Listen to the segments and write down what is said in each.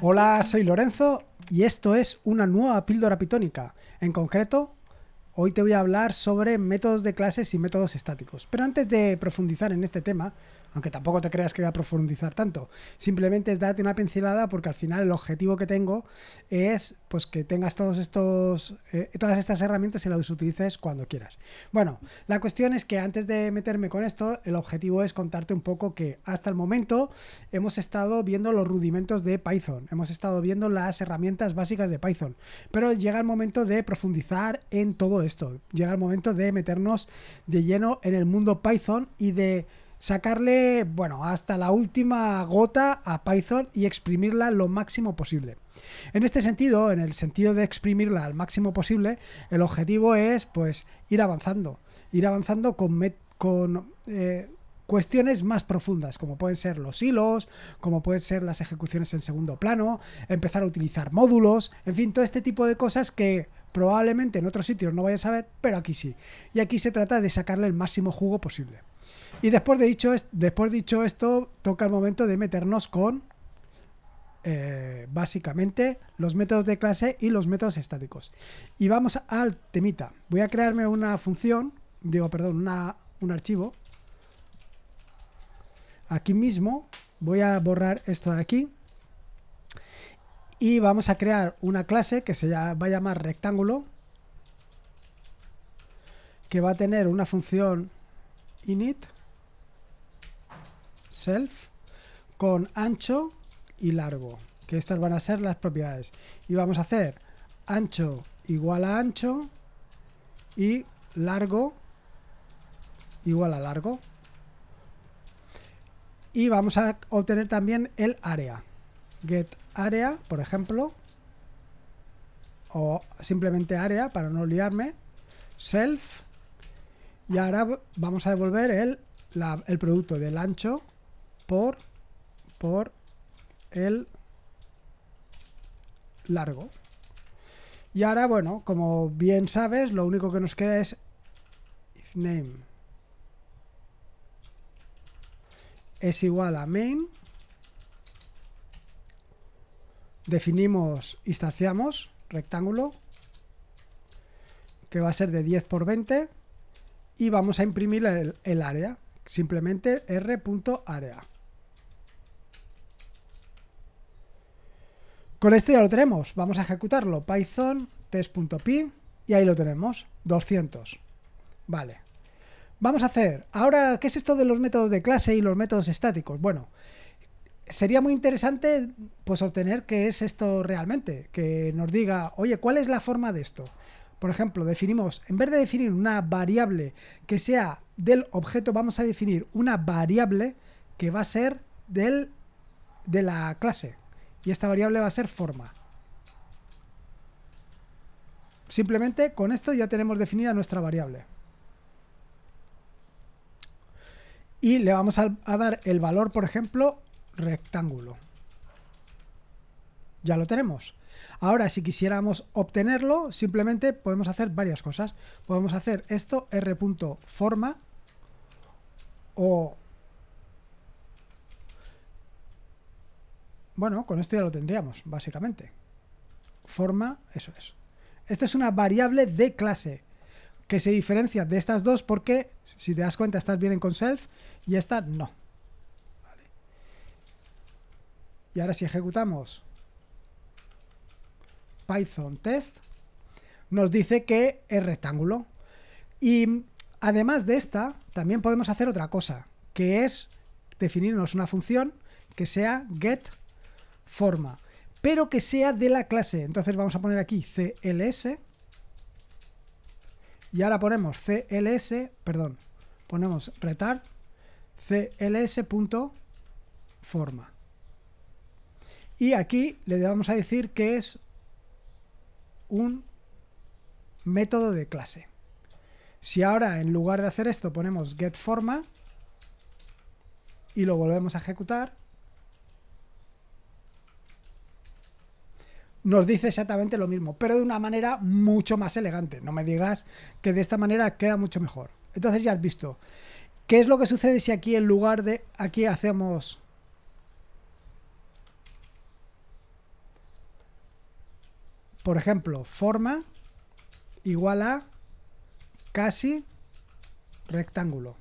Hola, soy Lorenzo y esto es una nueva píldora pitónica. En concreto, hoy te voy a hablar sobre métodos de clases y métodos estáticos. Pero antes de profundizar en este tema, aunque tampoco te creas que voy a profundizar tanto. Simplemente es darte una pincelada porque al final el objetivo que tengo es pues que tengas todos estos eh, todas estas herramientas y las utilices cuando quieras. Bueno, la cuestión es que antes de meterme con esto, el objetivo es contarte un poco que hasta el momento hemos estado viendo los rudimentos de Python, hemos estado viendo las herramientas básicas de Python, pero llega el momento de profundizar en todo esto, llega el momento de meternos de lleno en el mundo Python y de sacarle, bueno, hasta la última gota a Python y exprimirla lo máximo posible. En este sentido, en el sentido de exprimirla al máximo posible, el objetivo es, pues, ir avanzando, ir avanzando con, con eh, cuestiones más profundas, como pueden ser los hilos, como pueden ser las ejecuciones en segundo plano, empezar a utilizar módulos, en fin, todo este tipo de cosas que Probablemente en otros sitios no vayas a saber, pero aquí sí. Y aquí se trata de sacarle el máximo jugo posible. Y después de dicho, esto, toca el momento de meternos con eh, básicamente los métodos de clase y los métodos estáticos. Y vamos al temita. Voy a crearme una función, digo, perdón, un archivo. Aquí mismo voy a borrar esto de aquí y vamos a crear una clase que se va a llamar rectángulo que va a tener una función init self con ancho y largo que estas van a ser las propiedades y vamos a hacer ancho igual a ancho y largo igual a largo y vamos a obtener también el área get area, por ejemplo, o simplemente area para no liarme, self, y ahora vamos a devolver el, el producto del ancho por, por el largo. Y ahora, bueno, como bien sabes, lo único que nos queda es if name es igual a main Definimos, instanciamos rectángulo que va a ser de 10 por 20 y vamos a imprimir el, área, simplemente r.area. Con esto ya lo tenemos, vamos a ejecutarlo, python test.py y ahí lo tenemos, 200. Vale. Vamos a hacer, ahora, ¿qué es esto de los métodos de clase y los métodos estáticos? Bueno, sería muy interesante pues obtener qué es esto realmente, que nos diga, oye, ¿cuál es la forma de esto? Por ejemplo, definimos, en vez de definir una variable que sea del objeto, vamos a definir una variable que va a ser del, de la clase. Y esta variable va a ser forma. Simplemente con esto ya tenemos definida nuestra variable. Y le vamos a, a dar el valor, por ejemplo, rectángulo. Ya lo tenemos. Ahora, si quisiéramos obtenerlo, simplemente podemos hacer varias cosas. Podemos hacer esto, r.forma o... Bueno, con esto ya lo tendríamos, básicamente. Forma, eso es. esto es una variable de clase que se diferencia de estas dos porque, si te das cuenta, estas vienen con self y esta no. Y ahora si ejecutamos Python test, nos dice que es rectángulo. Y además de esta, también podemos hacer otra cosa, que es definirnos una función que sea getForma, pero que sea de la clase. Entonces vamos a poner aquí CLS y ahora ponemos CLS, perdón, ponemos retard CLS.forma. Y aquí le vamos a decir que es un método de clase. Si ahora en lugar de hacer esto ponemos getForma y lo volvemos a ejecutar, nos dice exactamente lo mismo, pero de una manera mucho más elegante. No me digas que de esta manera queda mucho mejor. Entonces ya has visto. ¿Qué es lo que sucede si aquí en lugar de aquí hacemos Por ejemplo, forma igual a casi rectángulo.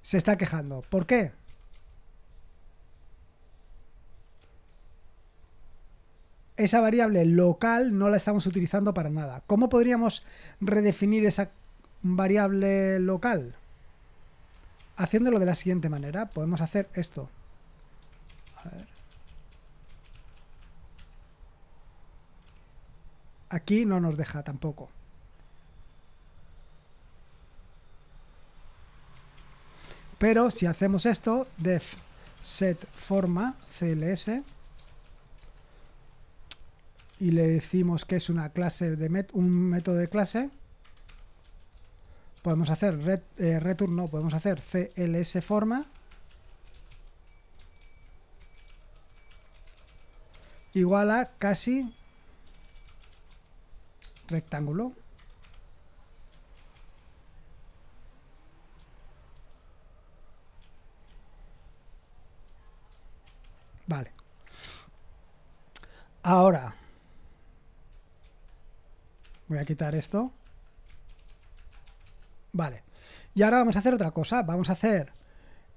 Se está quejando. ¿Por qué? Esa variable local no la estamos utilizando para nada. ¿Cómo podríamos redefinir esa variable local? Haciéndolo de la siguiente manera. Podemos hacer esto. A ver. Aquí no nos deja tampoco. Pero si hacemos esto, def set forma cls y le decimos que es una clase de un método de clase, podemos hacer eh, return, no, podemos hacer cls forma igual a casi rectángulo. Vale. Ahora. Voy a quitar esto. Vale. Y ahora vamos a hacer otra cosa. Vamos a hacer.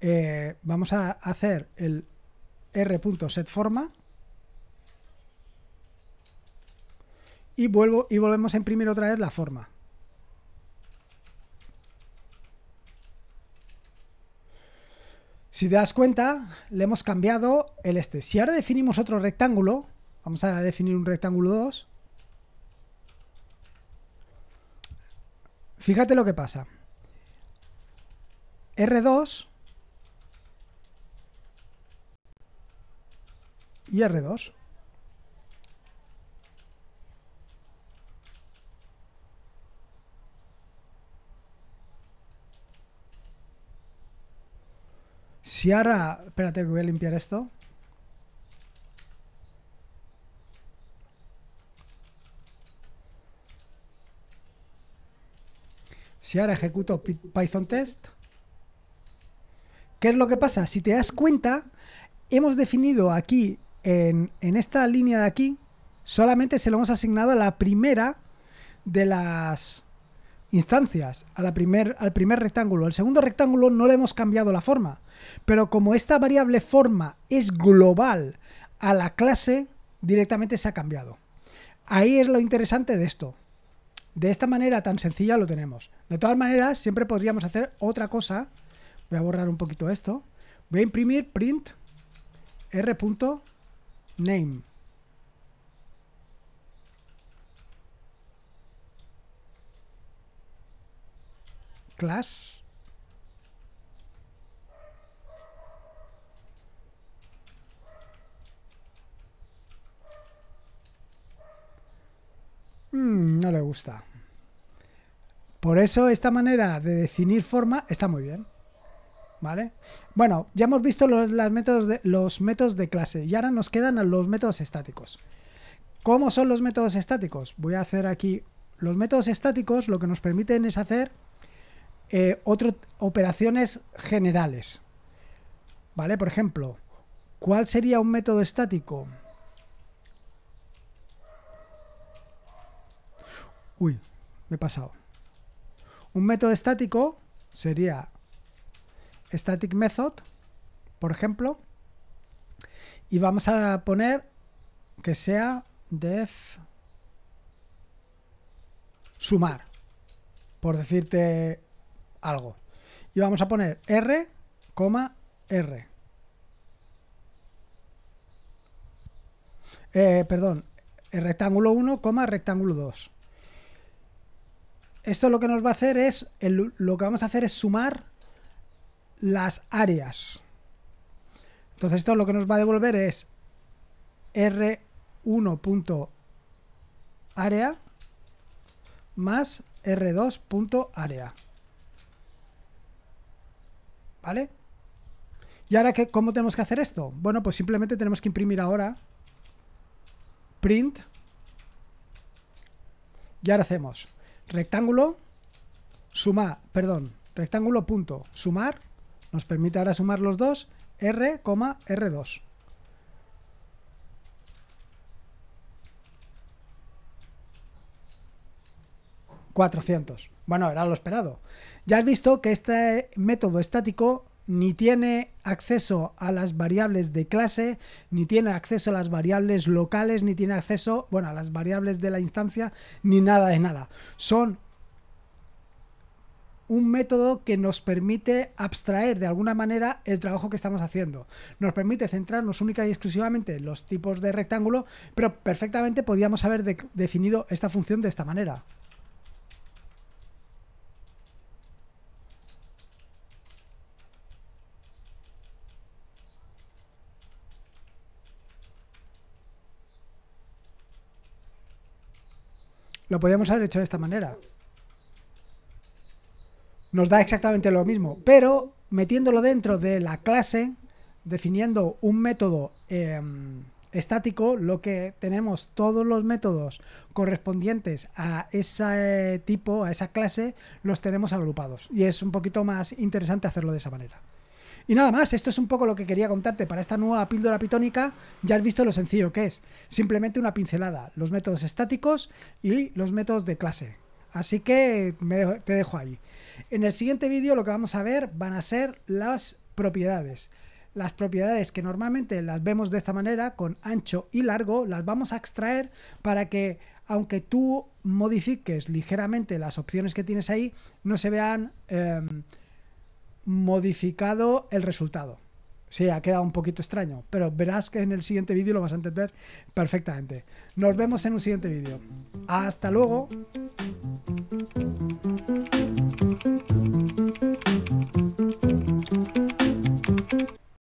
Eh, vamos a hacer el r.setForma. forma y vuelvo y volvemos a imprimir otra vez la forma. Si te das cuenta, le hemos cambiado el este. Si ahora definimos otro rectángulo, vamos a definir un rectángulo 2. Fíjate lo que pasa. R2 y R2. Si ahora... Espérate que voy a limpiar esto. Si ahora ejecuto Python test... ¿Qué es lo que pasa? Si te das cuenta, hemos definido aquí, en, en esta línea de aquí, solamente se lo hemos asignado a la primera de las instancias, a la al primer rectángulo. Al segundo rectángulo no le hemos cambiado la forma, pero como esta variable forma es global a la clase, directamente se ha cambiado. Ahí es lo interesante de esto. De esta manera tan sencilla lo tenemos. De todas maneras, siempre podríamos hacer otra cosa. Voy a borrar un poquito esto. Voy a imprimir print r.name. Hmm, no le gusta por eso esta manera de definir forma está muy bien ¿Vale? Bueno, ya hemos visto los, métodos de, los métodos de clase y ahora nos quedan los métodos estáticos. ¿Cómo son los métodos estáticos? Voy a hacer aquí... Los métodos estáticos lo que nos permiten es hacer eh, operaciones generales. ¿Vale? Por ejemplo, ¿cuál sería un método estático? Uy, me he pasado. Un método estático sería static method, por ejemplo, y vamos a poner que sea def sumar, por decirte algo. Y vamos a poner R, R. Eh, perdón, eh, rectángulo 1, rectángulo 2. Esto lo que nos va a hacer es, lo que vamos a hacer es sumar las áreas. Entonces esto lo que nos va a devolver es r área más r área ¿Vale? ¿Y ahora qué, cómo tenemos que hacer esto? Bueno, pues simplemente tenemos que imprimir ahora print. Y ahora hacemos rectángulo, suma, perdón, rectángulo punto, sumar, nos permite ahora sumar los dos, R, R2. 400. Bueno, era lo esperado. Ya has visto que este método estático ni tiene acceso a las variables de clase, ni tiene acceso a las variables locales, ni tiene acceso, bueno, a las variables de la instancia, ni nada de nada. Son un método que nos permite abstraer de alguna manera el trabajo que estamos haciendo. Nos permite centrarnos única y exclusivamente en los tipos de rectángulo, pero perfectamente podíamos haber definido esta función de esta manera. Lo podríamos haber hecho de esta manera. Nos da exactamente lo mismo, pero metiéndolo dentro de la clase, definiendo un método em, estático, lo que tenemos todos los métodos correspondientes a ese tipo, a esa clase, los tenemos agrupados. Y es un poquito más interesante hacerlo de esa manera. Y nada más, esto es un poco lo que quería contarte para esta nueva píldora pitónica. Ya has visto lo sencillo que es. Simplemente una pincelada, los métodos estáticos y los métodos de clase. Así que te dejo ahí. En el siguiente vídeo lo que vamos a ver van a ser las propiedades. Las propiedades que normalmente las vemos de esta manera, con ancho y largo, las vamos a extraer para que, aunque tú modifiques ligeramente las opciones que tienes ahí, no se vean... Em, modificado el resultado. Sí, ha quedado un poquito extraño, pero verás que en el siguiente vídeo lo vas a entender perfectamente. Nos vemos en un siguiente vídeo. Hasta luego.